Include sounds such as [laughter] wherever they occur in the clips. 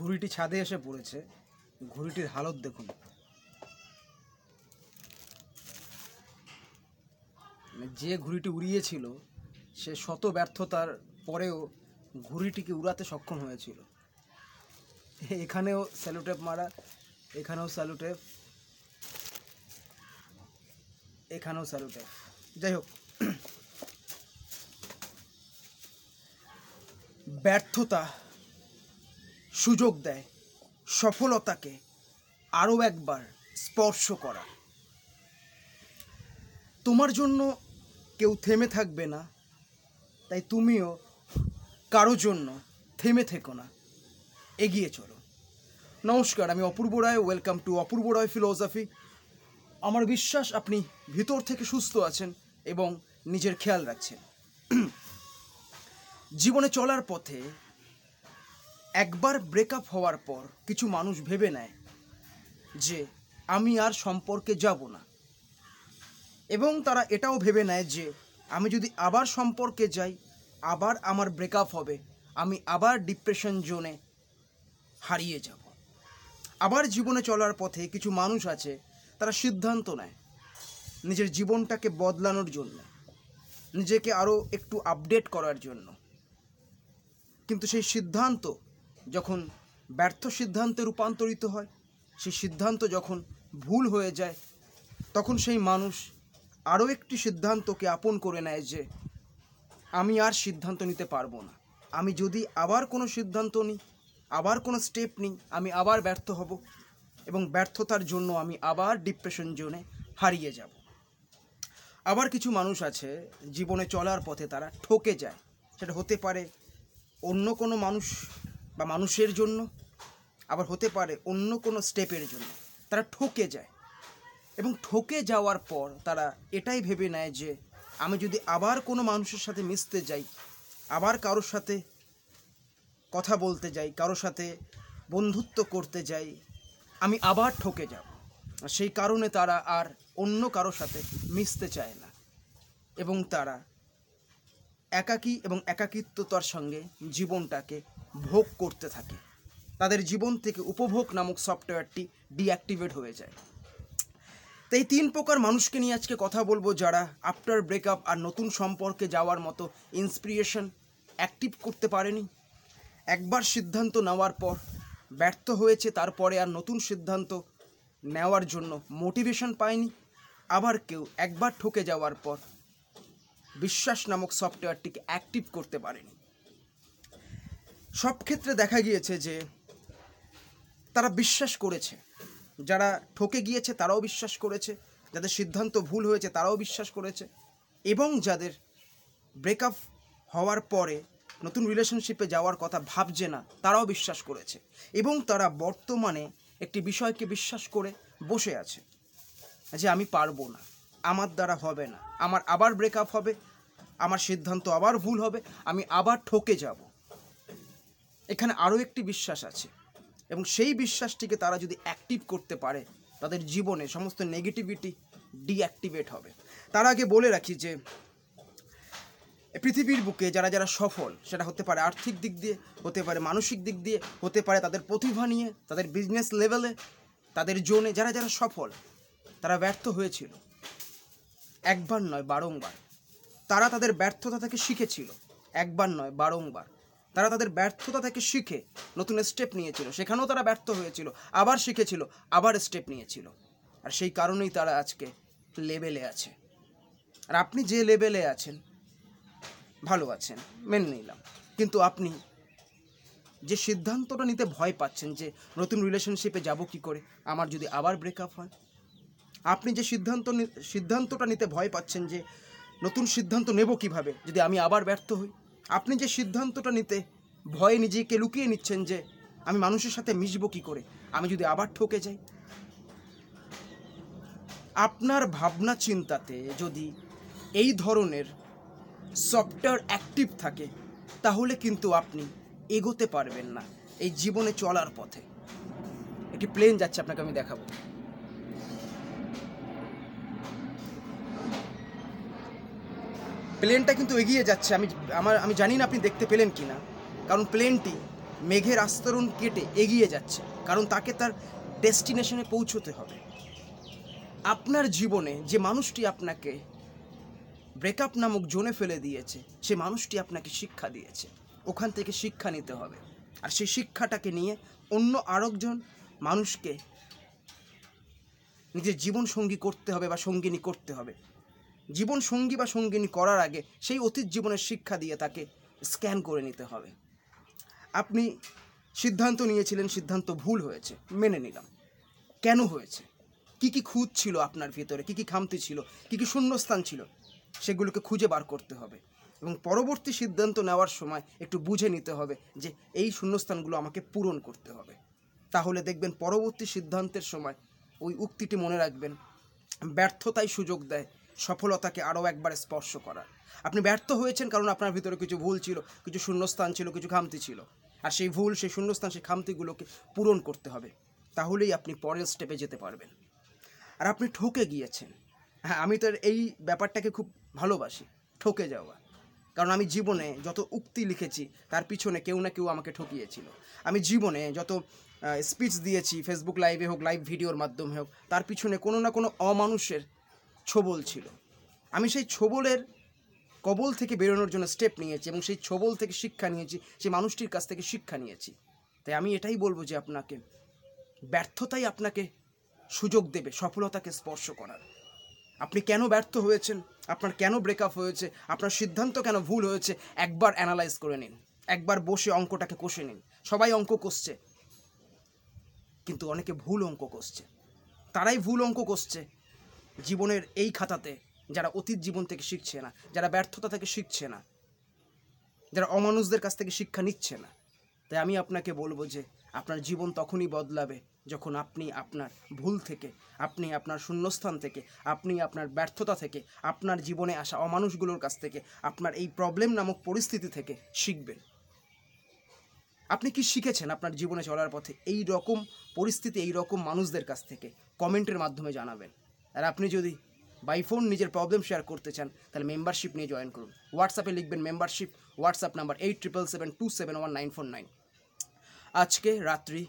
ঘুড়িটি ছাদে এসে পড়েছে ঘুড়িটির হালত দেখুন যে ঘুড়িটি উড়িয়েছিল সে শত ব্যর্থতার পরেও ঘুড়িটিকে উড়াতে সক্ষম হয়েছিল এখানেও স্যালুটেপ মারা এখানেও স্যালুটেপ এখানেও স্যালুটেপ যাই হোক ব্যর্থতা সুযোগ দেয় সফলতাকে আরও একবার স্পর্শ করা তোমার জন্য কেউ থেমে থাকবে না তাই তুমিও কারো জন্য থেমে থেকো না এগিয়ে চলো নমস্কার আমি Apurba Roy welcome to Apurba Roy philosophy আমার বিশ্বাস আপনি ভিতর থেকে সুস্থ আছেন এবং নিজের খেয়াল রাখছেন [clears throat] জীবনে চলার পথে একবার ব্রেকআপ হওয়ার পর কিছু মানুষ ভেবে নেয় যে আমি আর সম্পর্কে যাব না এবং তারা এটাও ভেবে নেয় যে আমি যদি আবার সম্পর্কে যাই আবার আমার ব্রেকআপ হবে আমি আবার ডিপ্রেশন জোনে হারিয়ে যাব আবার জীবনে চলার পথে কিছু মানুষ আছে তারা সিদ্ধান্ত নেয় নিজের জীবনটাকে বদলানোর জন্য নিজেকে আরও একটু আপডেট করার জন্য কিন্তু সেই সিদ্ধান্ত যখন ব্যর্থ সিদ্ধান্তে রূপান্তরিত হয় সেই সিদ্ধান্ত যখন ভুল হয়ে যায় তখন সেই মানুষ আরও একটি সিদ্ধান্তকে আপন করে নেয় যে আমি আর সিদ্ধান্ত নিতে পারবো না আমি যদি আবার কোনো সিদ্ধান্ত নিই আবার কোনো স্টেপ নিই আমি আবার ব্যর্থ হব এবং ব্যর্থতার জন্য আমি আবার ডিপ্রেশন জোনে হারিয়ে যাব আবার কিছু মানুষ আছে জীবনে চলার পথে তারা ঠকে যায় সেটা হতে পারে অন্য কোনো মানুষ বা মানুষের জন্য আবার হতে পারে অন্য কোনো স্টেপের জন্য তারা ঠকে যায় এবং ঠকে যাওয়ার পর তারা এটাই ভেবে নেয় যে আমি যদি আবার কোনো মানুষের সাথে মিশতে যাই আবার কারোর সাথে কথা বলতে যাই কারোর সাথে বন্ধুত্ব করতে যাই আমি আবার ঠকে যাব সেই কারণে তারা আর অন্য কারোর সাথে মিশতে চায় না এবং তারা একাকী এবং একাকিত্বতার সঙ্গে জীবনটাকে ভোগ করতে থাকে তাদের জীবন থেকে উপভোগ নামক সফটওয়্যারটি ডিঅ্যাক্টিভেট হয়ে যায় তাই তিন প্রকার মানুষকে নিয়ে আজকে কথা বলবো যারা আফটার ব্রেকআপ আর নতুন সম্পর্কে যাওয়ার মতো ইন্সপিরেশন অ্যাক্টিভ করতে পারেনি একবার সিদ্ধান্ত নেওয়ার পর ব্যর্থ হয়েছে তারপরে আর নতুন সিদ্ধান্ত নেওয়ার জন্য মোটিভেশন পায়নি আবার কেউ একবার ঠকে যাওয়ার পর বিশ্বাস নামক সফটওয়্যারটিকে অ্যাক্টিভ করতে পারেনি সব ক্ষেত্রে দেখা গিয়েছে যে তারা বিশ্বাস করেছে যারা ঠকে গিয়েছে তারাও বিশ্বাস করেছে যাদের সিদ্ধান্ত ভুল হয়েছে তারাও বিশ্বাস করেছে এবং যাদের ব্রেকআপ হওয়ার পরে নতুন রিলেশনশিপে যাওয়ার কথা ভাবছে না তারাও বিশ্বাস করেছে এবং তারা বর্তমানে একটি বিষয়কে বিশ্বাস করে বসে আছে যে আমি পারবো না আমার দ্বারা হবে না আমার আবার ব্রেকআপ হবে আমার সিদ্ধান্ত আবার ভুল হবে আমি আবার ঠকে যাব এখানে আরও একটি বিশ্বাস আছে এবং সেই বিশ্বাসটিকে তারা যদি অ্যাক্টিভ করতে পারে তাদের জীবনে সমস্ত নেগেটিভিটি ডিঅ্যাক্টিভেট হবে তার আগে বলে রাখি যে পৃথিবীর বুকে যারা যারা সফল সেটা হতে পারে আর্থিক দিক দিয়ে হতে পারে মানসিক দিক দিয়ে হতে পারে তাদের প্রতিভা নিয়ে তাদের বিজনেস লেভেলে তাদের জোনে যারা যারা সফল তারা ব্যর্থ হয়েছিল একবার নয় বারংবার তারা তাদের ব্যর্থতা থেকে শিখেছিল একবার নয় বারংবার তারা তাদের ব্যর্থতা থেকে শিখে নতুন স্টেপ নিয়েছিল সেখানেও তারা ব্যর্থ হয়েছিল আবার শিখেছিল আবার স্টেপ নিয়েছিল আর সেই কারণেই তারা আজকে লেভেলে আছে আর আপনি যে লেভেলে আছেন ভালো আছেন মেনে নিলাম কিন্তু আপনি যে সিদ্ধান্তটা নিতে ভয় পাচ্ছেন যে নতুন রিলেশনশিপে যাব কি করে আমার যদি আবার ব্রেকআপ হয় আপনি যে সিদ্ধান্ত সিদ্ধান্তটা নিতে ভয় পাচ্ছেন যে নতুন সিদ্ধান্ত নেব কিভাবে যদি আমি আবার ব্যর্থ হই আপনি যে সিদ্ধান্তটা নিতে ভয়ে নিজেকে লুকিয়ে নিচ্ছেন যে আমি মানুষের সাথে মিশব কি করে আমি যদি আবার ঠকে যাই আপনার ভাবনা চিন্তাতে যদি এই ধরনের সফটওয়্যার অ্যাক্টিভ থাকে তাহলে কিন্তু আপনি এগোতে পারবেন না এই জীবনে চলার পথে একটি প্লেন যাচ্ছে আপনাকে আমি দেখাবো প্লেনটা কিন্তু এগিয়ে যাচ্ছে আমি আমার আমি জানি না আপনি দেখতে পেলেন কি না কারণ প্লেনটি মেঘের আস্তরণ কেটে এগিয়ে যাচ্ছে কারণ তাকে তার ডেস্টিনেশনে পৌঁছতে হবে আপনার জীবনে যে মানুষটি আপনাকে ব্রেকআপ নামক জোনে ফেলে দিয়েছে সে মানুষটি আপনাকে শিক্ষা দিয়েছে ওখান থেকে শিক্ষা নিতে হবে আর সেই শিক্ষাটাকে নিয়ে অন্য আরেকজন মানুষকে নিজের জীবন সঙ্গী করতে হবে বা সঙ্গিনী করতে হবে জীবন সঙ্গী বা সঙ্গিনী করার আগে সেই অতীত জীবনের শিক্ষা দিয়ে তাকে স্ক্যান করে নিতে হবে আপনি সিদ্ধান্ত নিয়েছিলেন সিদ্ধান্ত ভুল হয়েছে মেনে নিলাম কেন হয়েছে কী কী খুঁত ছিল আপনার ভিতরে কী কী খামতি ছিল কী কী শূন্যস্থান ছিল সেগুলোকে খুঁজে বার করতে হবে এবং পরবর্তী সিদ্ধান্ত নেওয়ার সময় একটু বুঝে নিতে হবে যে এই শূন্যস্থানগুলো আমাকে পূরণ করতে হবে তাহলে দেখবেন পরবর্তী সিদ্ধান্তের সময় ওই উক্তিটি মনে রাখবেন ব্যর্থতাই সুযোগ দেয় সফলতাকে আরও একবার স্পর্শ করার আপনি ব্যর্থ হয়েছেন কারণ আপনার ভিতরে কিছু ভুল ছিল কিছু শূন্যস্থান ছিল কিছু খামতি ছিল আর সেই ভুল সেই শূন্যস্থান সেই খামতিগুলোকে পূরণ করতে হবে তাহলেই আপনি পরের স্টেপে যেতে পারবেন আর আপনি ঠকে গিয়েছেন হ্যাঁ আমি তো এই ব্যাপারটাকে খুব ভালোবাসি ঠকে যাওয়া কারণ আমি জীবনে যত উক্তি লিখেছি তার পিছনে কেউ না কেউ আমাকে ঠকিয়েছিল আমি জীবনে যত স্পিচ দিয়েছি ফেসবুক লাইভে হোক লাইভ ভিডিওর মাধ্যমে হোক তার পিছনে কোনো না কোনো অমানুষের ছোবল ছিল আমি সেই ছোবলের কবল থেকে বেরোনোর জন্য স্টেপ নিয়েছি এবং সেই ছোবল থেকে শিক্ষা নিয়েছি সেই মানুষটির কাছ থেকে শিক্ষা নিয়েছি তাই আমি এটাই বলবো যে আপনাকে ব্যর্থতাই আপনাকে সুযোগ দেবে সফলতাকে স্পর্শ করার আপনি কেন ব্যর্থ হয়েছেন আপনার কেন ব্রেকআপ হয়েছে আপনার সিদ্ধান্ত কেন ভুল হয়েছে একবার অ্যানালাইজ করে নিন একবার বসে অঙ্কটাকে কষে নিন সবাই অঙ্ক কষছে কিন্তু অনেকে ভুল অঙ্ক কষছে তারাই ভুল অঙ্ক কষছে জীবনের এই খাতাতে যারা অতীত জীবন থেকে শিখছে না যারা ব্যর্থতা থেকে শিখছে না যারা অমানুষদের কাছ থেকে শিক্ষা নিচ্ছে না তাই আমি আপনাকে বলবো যে আপনার জীবন তখনই বদলাবে যখন আপনি আপনার ভুল থেকে আপনি আপনার শূন্যস্থান থেকে আপনি আপনার ব্যর্থতা থেকে আপনার জীবনে আসা অমানুষগুলোর কাছ থেকে আপনার এই প্রবলেম নামক পরিস্থিতি থেকে শিখবেন আপনি কি শিখেছেন আপনার জীবনে চলার পথে এই রকম পরিস্থিতি এই রকম মানুষদের কাছ থেকে কমেন্টের মাধ্যমে জানাবেন আর আপনি যদি বাই ফোন নিজের প্রবলেম শেয়ার করতে চান তাহলে মেম্বারশিপ নিয়ে জয়েন করুন হোয়াটসঅ্যাপে লিখবেন membership WhatsApp number eight triple seven two seven one nine four nine আজকে রাত্রি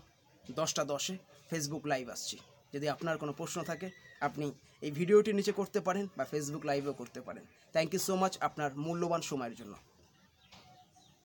দশটা দশে ফেসবুক লাইভ আসছি যদি আপনার কোনো প্রশ্ন থাকে আপনি এই ভিডিওটি নিচে করতে পারেন বা ফেসবুক লাইভেও করতে পারেন থ্যাংক ইউ সো মাচ আপনার মূল্যবান সময়ের জন্য